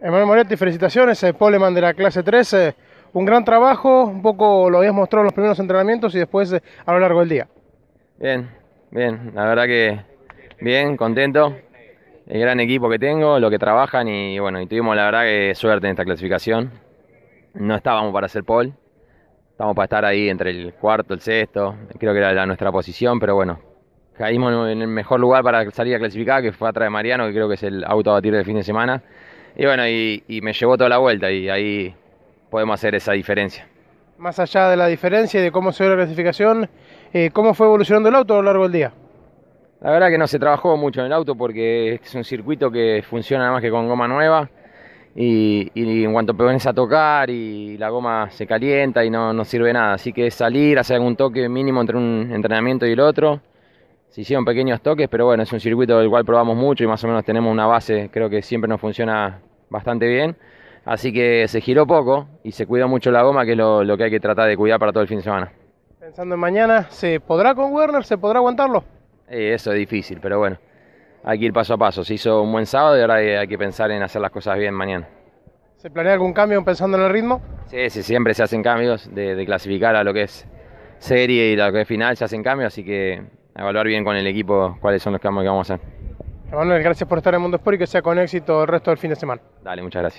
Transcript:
Emanuel Moretti, felicitaciones, eh, Poleman de la clase 13. Un gran trabajo, un poco lo habías mostrado en los primeros entrenamientos y después eh, a lo largo del día. Bien, bien, la verdad que bien, contento. El gran equipo que tengo, lo que trabajan y bueno, y tuvimos la verdad que suerte en esta clasificación. No estábamos para hacer pole, estábamos para estar ahí entre el cuarto, el sexto, creo que era nuestra posición, pero bueno, caímos en el mejor lugar para salir a clasificar, que fue atrás de Mariano, que creo que es el auto a batir del fin de semana. Y bueno, y, me llevó toda la vuelta y ahí podemos hacer esa diferencia. Más allá de la diferencia y de cómo se ve la clasificación, eh, ¿cómo fue evolucionando el auto a lo largo del día? La verdad que no se trabajó mucho en el auto porque es un circuito que funciona nada más que con goma nueva y, en cuanto pones a tocar y la goma se calienta y no, no sirve nada. Así que salir, hacer algún toque mínimo entre un entrenamiento y el otro. Se hicieron pequeños toques, pero bueno, es un circuito del cual probamos mucho y más o menos tenemos una base, creo que siempre nos funciona bastante bien. Así que se giró poco y se cuidó mucho la goma, que es lo, que hay que tratar de cuidar para todo el fin de semana. Pensando en mañana, ¿se podrá con Werner? ¿Se podrá aguantarlo? Eh, eso es difícil, pero bueno, hay que ir paso a paso. Se hizo un buen sábado y ahora hay, que pensar en hacer las cosas bien mañana. ¿Se planea algún cambio pensando en el ritmo? Sí, sí, siempre se hacen cambios de, de clasificar a lo que es serie y lo que es final, se hacen cambios, así que evaluar bien con el equipo cuáles son los cambios que vamos a hacer. Emanuel, gracias por estar en Mundo Sport y que sea con éxito el resto del fin de semana. Dale, muchas gracias.